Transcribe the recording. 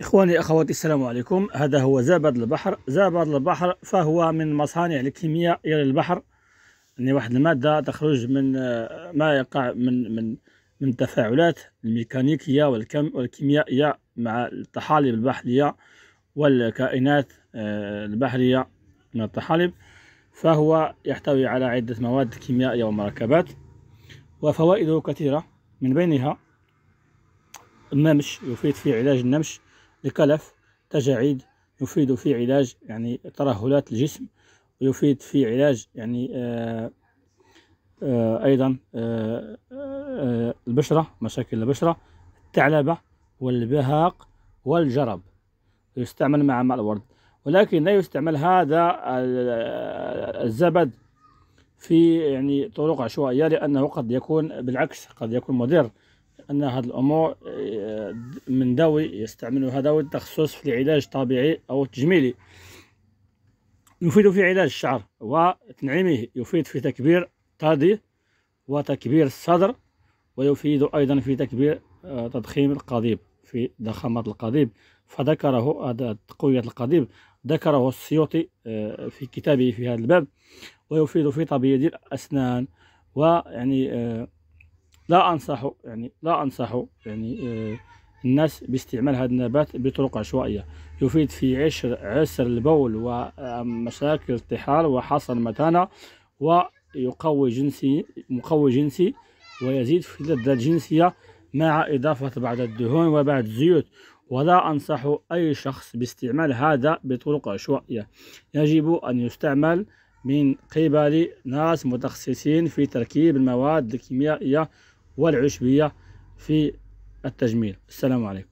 إخواني أخواتي السلام عليكم هذا هو زبد البحر زبد البحر فهو من مصانع الكيمياء إلى البحر يعني واحد المادة تخرج من آه، ما يقع من من من التفاعلات الميكانيكية والكيميائية مع الطحالب البحرية والكائنات آه، البحرية من الطحالب فهو يحتوي على عدة مواد كيميائية ومركبات وفوائده كثيرة من بينها النمش يفيد في علاج النمش لكلف تجاعيد يفيد في علاج يعني ترهلات الجسم ويفيد في علاج يعني آه، آه، أيضا آه، البشرة مشاكل البشرة الثعلبة والبهاق والجرب يستعمل مع ماء الورد ولكن لا يستعمل هذا الزبد في يعني طرق عشوائية لأنه قد يكون بالعكس قد يكون مضر أن هذه الأمور آه، من داوي يستعملها داوي التخصص في العلاج الطبيعي أو التجميلي يفيد في علاج الشعر وتنعيمه يفيد في تكبير الثدي وتكبير الصدر ويفيد أيضا في تكبير آه، تضخيم القضيب في ضخامة القضيب فذكره تقوية القضيب ذكره السيوطي آه، في كتابه في هذا الباب ويفيد في تبييض الأسنان ويعني لا أنصح يعني لا أنصح يعني آه، الناس باستعمال هذا النبات بطرق عشوائية يفيد في عشر عسر البول ومشاكل آه، الطحال وحصر المتانه ويقوي جنسي مقوي جنسي ويزيد في اللذة الجنسية مع إضافة بعض الدهون وبعض الزيوت ولا أنصح أي شخص باستعمال هذا بطرق عشوائية يجب أن يستعمل من قبل ناس متخصصين في تركيب المواد الكيميائية والعشبية في التجميل السلام عليكم